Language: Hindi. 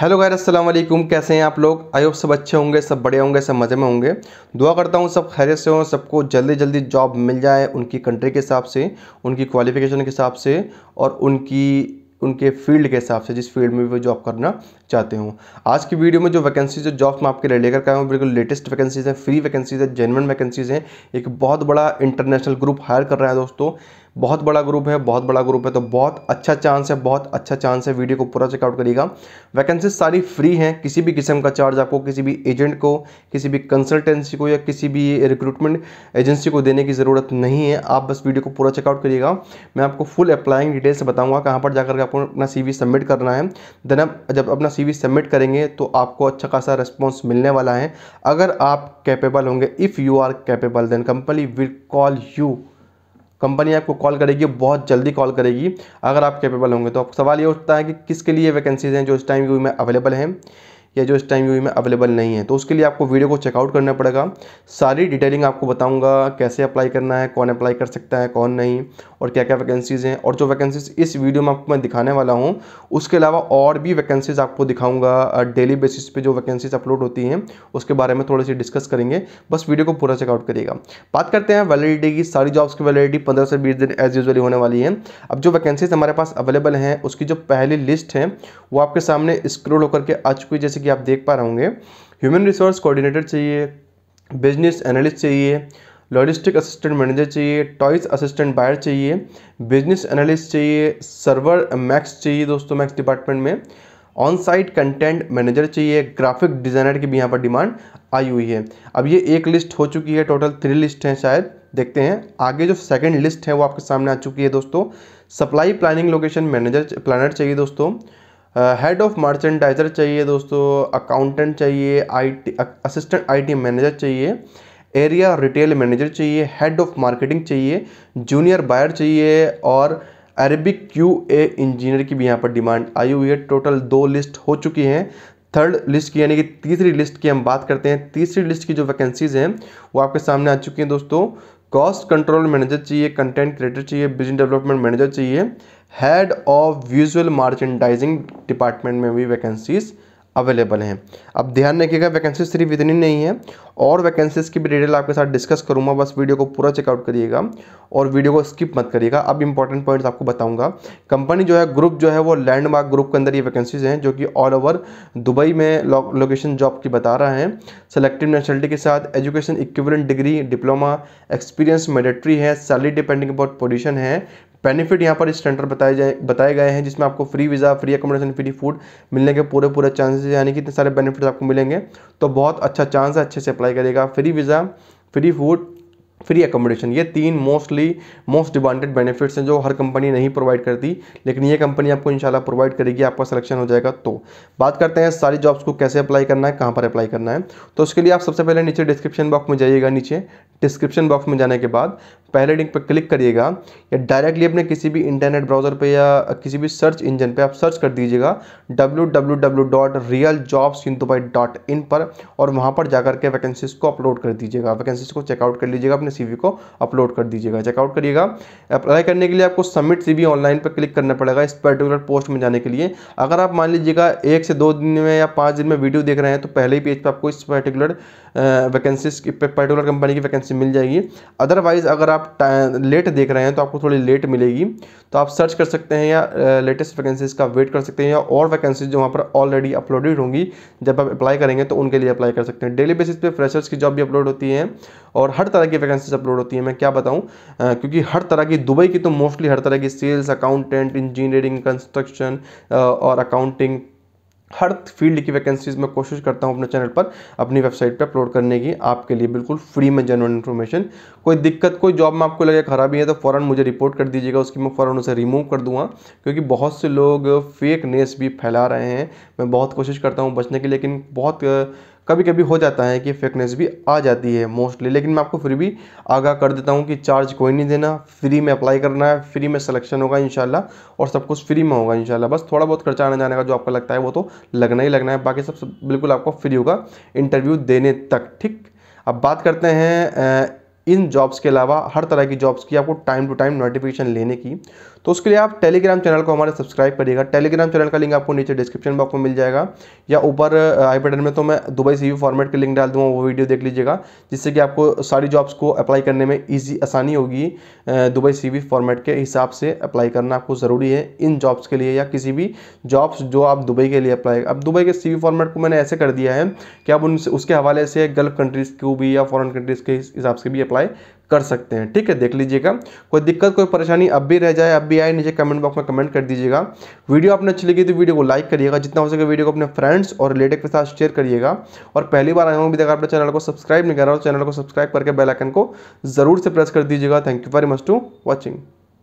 हेलो गैर अस्सलाम वालेकुम कैसे हैं आप लोग आई होप सब अच्छे होंगे सब बड़े होंगे सब मज़े में होंगे दुआ करता हूँ सब खैर से हों सबको जल्दी जल्दी जॉब मिल जाए उनकी कंट्री के हिसाब से उनकी क्वालिफ़िकेशन के हिसाब से और उनकी उनके फील्ड के हिसाब से जिस फील्ड में वो जॉब करना चाहते हों आज की वीडियो में जो वैकेंसीज जो जॉब्स मैं आपके लिए लेकर के आया हूँ बिल्कुल लेटेस्ट वैकेंसीज़ हैं फ्री वैकेंसीज़ हैं जेनवन वैकेंसीज़ हैं एक बहुत बड़ा इंटरनेशनल ग्रुप हायर कर रहा है दोस्तों बहुत बड़ा ग्रुप है बहुत बड़ा ग्रुप है तो बहुत अच्छा चांस है बहुत अच्छा चांस है वीडियो को पूरा चेकआउट करिएगा वैकेंसी सारी फ्री हैं किसी भी किस्म का चार्ज आपको किसी भी एजेंट को किसी भी कंसल्टेंसी को या किसी भी रिक्रूटमेंट एजेंसी को देने की ज़रूरत नहीं है आप बस वीडियो को पूरा चेकआउट करिएगा मैं आपको फुल अप्लाइंग डिटेल्स बताऊँगा कहाँ पर जाकर आपको अपना सी सबमिट करना है देन आप जब अपना सी सबमिट करेंगे तो आपको अच्छा खासा रिस्पॉन्स मिलने वाला है अगर आप कैपेबल होंगे if you are capable then company will call you company आपको कॉल करेगी बहुत जल्दी कॉल करेगी अगर आप कैपेबल होंगे तो सवाल ये उठता है कि किसके लिए वैकेंसीज हैं जो इस टाइम में अवेलेबल हैं या जो इस टाइम यू में अवेलेबल नहीं है तो उसके लिए आपको वीडियो को चेकआउट करना पड़ेगा सारी डिटेलिंग आपको बताऊंगा कैसे अप्लाई करना है कौन अप्लाई कर सकता है कौन नहीं और क्या क्या वैकेंसीज़ हैं और जो वैकेंसीज़ इस वीडियो में आपको मैं दिखाने वाला हूँ उसके अलावा और भी वैकेंसीज़ आपको दिखाऊंगा डेली बेसिस पे जो वैकेंसीज अपलोड होती हैं उसके बारे में थोड़ी सी डिस्कस करेंगे बस वीडियो को पूरा चेकआउट करिएगा बात करते हैं वैलिडिटी की सारी जॉब्स की वैलिडिटी पंद्रह से बीस दिन एज यूजली होने वाली है अब जो वैकेंसीज हमारे पास अवेलेबल हैं उसकी जो पहली लिस्ट है वो आपके सामने स्क्रोल होकर के आ चुकी जैसे कि आप देख पा रहे होंगे ह्यूमन रिसोर्स कोऑर्डिनेटर चाहिए बिजनेस एनालिस्ट चाहिए लॉजिस्टिक असिस्टेंट मैनेजर चाहिए टॉयस असिस्टेंट बायर चाहिए बिजनेस एनालिस्ट चाहिए सर्वर मैक्स चाहिए दोस्तों मैक्स डिपार्टमेंट में ऑन साइट कंटेंट मैनेजर चाहिए ग्राफिक डिज़ाइनर की भी यहाँ पर डिमांड आई हुई है अब ये एक लिस्ट हो चुकी है टोटल थ्री लिस्ट हैं शायद देखते हैं आगे जो सेकंड लिस्ट है वो आपके सामने आ चुकी है दोस्तों supply planning location manager planner चाहिए दोस्तों हेड ऑफ मर्चेंडाइजर चाहिए दोस्तों अकाउंटेंट चाहिए आईटी असिस्टेंट आईटी मैनेजर चाहिए एरिया रिटेल मैनेजर चाहिए हेड ऑफ मार्केटिंग चाहिए जूनियर बायर चाहिए और अरबिक क्यू ए इंजीनियर की भी यहाँ पर डिमांड आई हुई है टोटल दो लिस्ट हो चुकी हैं थर्ड लिस्ट की यानी कि तीसरी लिस्ट की हम बात करते हैं तीसरी लिस्ट की जो वैकेंसीज़ हैं वो आपके सामने आ चुकी हैं दोस्तों कॉस्ट कंट्रोल मैनेजर चाहिए कंटेंट क्रिएटर चाहिए बिजनेस डेवलपमेंट मैनेजर चाहिए head of visual merchandising department में भी वैकेंसीज़ अवेलेबल हैं अब ध्यान रखिएगा वैकेंसी सिर्फ इतनी नहीं है और वैकेंसीज़ की भी डिटेल आपके साथ डिस्कस करूँगा बस वीडियो को पूरा चेकआउट करिएगा और वीडियो को स्किप मत करिएगा अब इंपॉर्टेंट पॉइंट्स आपको बताऊंगा कंपनी जो है ग्रुप जो है वो लैंडमार्क ग्रुप के अंदर ये वैकेंसीज़ हैं जो कि ऑल ओवर दुबई में लोकेशन जॉब की बता रहा है सेलेक्टिव नेशनलिटी के साथ education equivalent degree diploma experience mandatory है सैलरी डिपेंडिंग अबाउट पोजिशन है बेनिफिट यहाँ पर स्टैंडर्ड बताए जाए बताए गए हैं जिसमें आपको free visa free accommodation free food मिलने के पूरे पूरे चांसेस यानी कि इतने सारे बेनिफिट्स आपको मिलेंगे तो बहुत अच्छा चांस है अच्छे से अप्लाई करेगा free visa free food free accommodation ये तीन मोस्टली मोस्ट डिमांडेड बेनिफिट्स हैं जो हर कंपनी नहीं प्रोवाइड करती लेकिन ये कंपनी आपको इंशाल्लाह प्रोवाइड करेगी आपका सिलेक्शन हो जाएगा तो बात करते हैं सारी जॉब्स को कैसे अप्लाई करना है कहाँ पर अप्लाई करना है तो उसके लिए आप सबसे पहले नीचे डिस्क्रिप्शन बॉक्स में जाइएगा नीचे डिस्क्रिप्शन बॉक्स में जाने के बाद पहले लिंक पर क्लिक करिएगा या डायरेक्टली अपने किसी भी इंटरनेट ब्राउज़र पे या किसी भी सर्च इंजन पे आप सर्च कर दीजिएगा www.realjobsindubai.in पर और वहाँ पर जाकर के वैकेंसीज को अपलोड कर दीजिएगा वैकेंसीज को चेकआउट कर लीजिएगा अपने सीवी को अपलोड कर दीजिएगा चेकआउट करिएगा अप्लाई करने के लिए आपको सबमिट सीवी ऑनलाइन पर क्लिक करना पड़ेगा इस पर्टिकुलर पोस्ट में जाने के लिए अगर आप मान लीजिएगा एक से दो दिन में या पाँच दिन में वीडियो देख रहे हैं तो पहले ही पेज पर आपको इस पर्टिकुलर वैकेंसीज की पर्टिकुलर कंपनी की वैकेंसी मिल जाएगी अदरवाइज़ अगर आप लेट देख रहे हैं तो आपको थोड़ी लेट मिलेगी तो आप सर्च कर सकते हैं या लेटेस्ट वैकेंसीज का वेट कर सकते हैं या और वैकेंसीज जो वहाँ पर ऑलरेडी अपलोडेड होंगी जब आप अप्लाई करेंगे तो उनके लिए अप्लाई कर सकते हैं डेली बेसिस पे फ्रेशर्स की जॉब भी अपलोड होती है और हर तरह की वैकेंसीज अपलोड होती है मैं क्या बताऊँ क्योंकि हर तरह की दुबई की तो मोस्टली हर तरह की सेल्स अकाउंटेंट इंजीनियरिंग कंस्ट्रक्शन और अकाउंटिंग हर फील्ड की वैकेंसीज़ में कोशिश करता हूँ अपने चैनल पर अपनी वेबसाइट पर अपलोड करने की आपके लिए बिल्कुल फ्री में जनरल इन्फॉर्मेशन कोई दिक्कत कोई जॉब में आपको लगे खराबी है तो फ़ौरन मुझे रिपोर्ट कर दीजिएगा उसकी मैं फ़ौरन उसे रिमूव कर दूंगा क्योंकि बहुत से लोग फेक नेस भी फैला रहे हैं मैं बहुत कोशिश करता हूँ बचने की लेकिन बहुत कभी कभी हो जाता है कि फेकनेस भी आ जाती है मोस्टली लेकिन मैं आपको फिर भी आगाह कर देता हूँ कि चार्ज कोई नहीं देना फ्री में अप्लाई करना है फ्री में सिलेक्शन होगा इन और सब कुछ फ्री में होगा इन बस थोड़ा बहुत खर्चा आने जाने का जो आपको लगता है वो तो लगना ही लगना है बाकी सब बिल्कुल आपको फ्री होगा इंटरव्यू देने तक ठीक अब बात करते हैं इन जॉब्स के अलावा हर तरह की जॉब्स की आपको टाइम टू टाइम नोटिफिकेशन लेने की तो उसके लिए आप टेलीग्राम चैनल को हमारे सब्सक्राइब करिएगा टेलीग्राम चैनल का लिंक आपको नीचे डिस्क्रिप्शन बॉक्स में मिल जाएगा या ऊपर आई uh, बटन में तो मैं दुबई सी फॉर्मेट के लिंक डाल दूँगा वो वीडियो देख लीजिएगा जिससे कि आपको सारी जॉब्स को अप्लाई करने में ईजी आसानी होगी दुबई सी फॉर्मेट के हिसाब से अप्लाई करना आपको ज़रूरी है इन जॉब्स के लिए या किसी भी जॉब्स जो आप दुबई के लिए अप्लाई अब दुबई के सी फॉर्मेट को मैंने ऐसे कर दिया है कि आप उनसे उसके हवाले से गल्फ कंट्रीज़ को भी या फॉरन कंट्रीज़ के हिसाब से भी अप्लाई अप्लाई कर सकते हैं ठीक है देख लीजिएगा कोई दिक्कत कोई परेशानी अब भी रह जाए अब भी आए नीचे कमेंट बॉक्स में कमेंट कर दीजिएगा वीडियो आपने अच्छी लगी तो वीडियो को लाइक करिएगा जितना हो सके वीडियो को अपने फ्रेंड्स और रिलेटिव के साथ शेयर करिएगा और पहली बार आए हूँ अभी आपने चैनल को सब्सक्राइब नहीं करा हो चैनल तो को सब्सक्राइब करके बेलाइकन को जरूर से प्रेस कर दीजिएगा thank you very much to watching